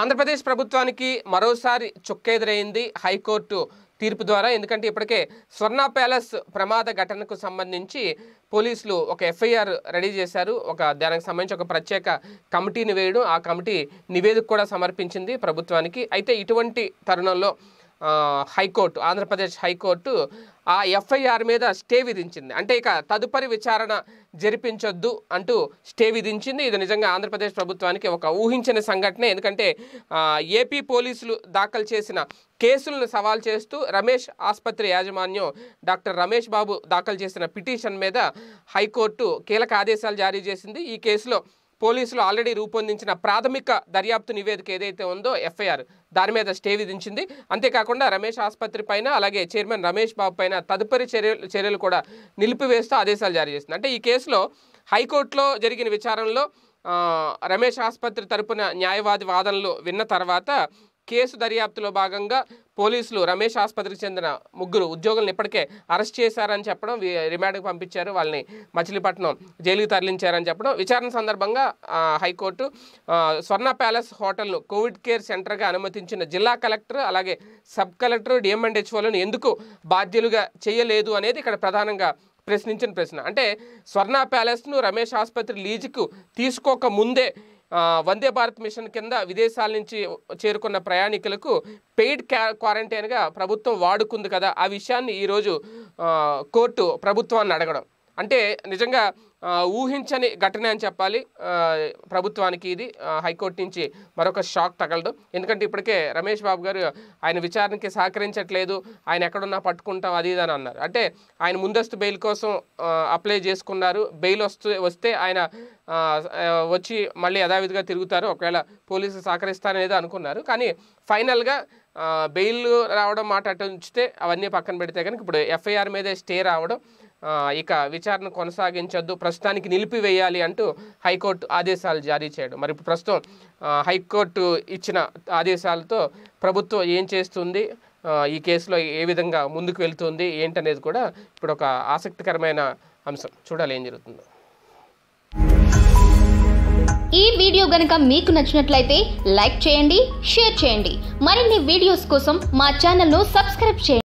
ఆంధ్రప్రదేశ్ ప్రభుత్వానికి మరోసారి చుక్కెదురైంది హైకోర్టు తీర్పు ద్వారా ఎందుకంటే ఇప్పటికే స్వర్ణ ప్యాలెస్ ప్రమాద ఘటనకు సంబంధించి పోలీసులు ఒక ఎఫ్ఐఆర్ రెడీ చేశారు ఒక దానికి సంబంధించి ఒక ప్రత్యేక కమిటీని వేయడం ఆ కమిటీ నివేదిక కూడా సమర్పించింది ప్రభుత్వానికి అయితే ఇటువంటి తరుణంలో హైకోర్టు ఆంధ్రప్రదేశ్ హైకోర్టు ఆ ఎఫ్ఐఆర్ మీద స్టే విధించింది అంటే ఇక తదుపరి విచారణ జరిపించొద్దు అంటూ స్టే విధించింది ఇది నిజంగా ఆంధ్రప్రదేశ్ ప్రభుత్వానికి ఒక ఊహించిన సంఘటనే ఎందుకంటే ఏపీ పోలీసులు దాఖలు చేసిన కేసులను సవాల్ చేస్తూ రమేష్ ఆసుపత్రి యాజమాన్యం డాక్టర్ రమేష్ బాబు దాఖలు చేసిన పిటిషన్ మీద హైకోర్టు కీలక ఆదేశాలు జారీ చేసింది ఈ కేసులో పోలీసులు ఆల్రెడీ రూపొందించిన ప్రాథమిక దర్యాప్తు నివేదిక ఏదైతే ఉందో ఎఫ్ఐఆర్ దాని మీద స్టే విధించింది అంతేకాకుండా రమేష్ ఆసుపత్రి పైన అలాగే చైర్మన్ రమేష్ బాబు పైన తదుపరి చర్యలు చర్యలు కూడా నిలిపివేస్తూ ఆదేశాలు జారీ చేసింది అంటే ఈ కేసులో హైకోర్టులో జరిగిన విచారణలో రమేష్ ఆసుపత్రి తరపున న్యాయవాది వాదనలు విన్న తర్వాత కేసు దర్యాప్తులో భాగంగా పోలీసులు రమేష్ ఆసుపత్రికి చెందిన ముగ్గురు ఉద్యోగులను ఇప్పటికే అరెస్ట్ చేశారని చెప్పడం రిమాండ్కి పంపించారు వాళ్ళని మచిలీపట్నం జైలుకి తరలించారని చెప్పడం విచారణ సందర్భంగా హైకోర్టు స్వర్ణ ప్యాలెస్ హోటల్ను కోవిడ్ కేర్ సెంటర్గా అనుమతించిన జిల్లా కలెక్టర్ అలాగే సబ్ కలెక్టర్ డిఎంఎండ్హెచ్ఓలను ఎందుకు బాధ్యులుగా చేయలేదు అనేది ఇక్కడ ప్రధానంగా ప్రశ్నించిన ప్రశ్న అంటే స్వర్ణ ప్యాలెస్ను రమేష్ ఆసుపత్రి లీజుకు తీసుకోక ముందే వందే భారత్ మిషన్ కింద విదేశాల నుంచి చేరుకున్న ప్రయాణికులకు పెయిడ్ క్వారంటైన్గా ప్రభుత్వం వాడుకుంది కదా ఆ విషయాన్ని ఈరోజు కోర్టు ప్రభుత్వాన్ని అడగడం అంటే నిజంగా ఊహించని ఘటన అని చెప్పాలి ప్రభుత్వానికి ఇది హైకోర్టు నుంచి మరొక షాక్ తగలదు ఎందుకంటే ఇప్పటికే రమేష్ బాబు గారు ఆయన విచారణకి సహకరించట్లేదు ఆయన ఎక్కడున్నా పట్టుకుంటాం అది ఇదని అన్నారు అంటే ఆయన ముందస్తు బెయిల్ కోసం అప్లై చేసుకున్నారు బెయిల్ వస్తే వస్తే ఆయన వచ్చి మళ్ళీ యథావిధిగా తిరుగుతారు ఒకవేళ పోలీసులు సహకరిస్తారనేది అనుకున్నారు కానీ ఫైనల్గా బెయిల్ రావడం మాట అటు ఉంచితే అవన్నీ పక్కన పెడితే కనుక ఇప్పుడు ఎఫ్ఐఆర్ మీదే స్టే రావడం ఇక విచారణ కొనసాగించొద్దు ప్రస్తుతానికి నిలిపివేయాలి అంటూ హైకోర్టు ఆదేశాలు జారీ చేయడం మరి ప్రస్తుతం హైకోర్టు ఇచ్చిన ఆదేశాలతో ప్రభుత్వం ఏం చేస్తుంది ఈ కేసులో ఏ విధంగా ముందుకు వెళ్తుంది ఏంటనేది కూడా ఇప్పుడు ఒక ఆసక్తికరమైన అంశం చూడాలి ఏం జరుగుతుందో ఈ వీడియో గనుక మీకు నచ్చినట్లయితే లైక్ చేయండి షేర్ చేయండి మరిన్ని వీడియోస్ కోసం మా ఛానల్ను సబ్స్క్రైబ్ చేయండి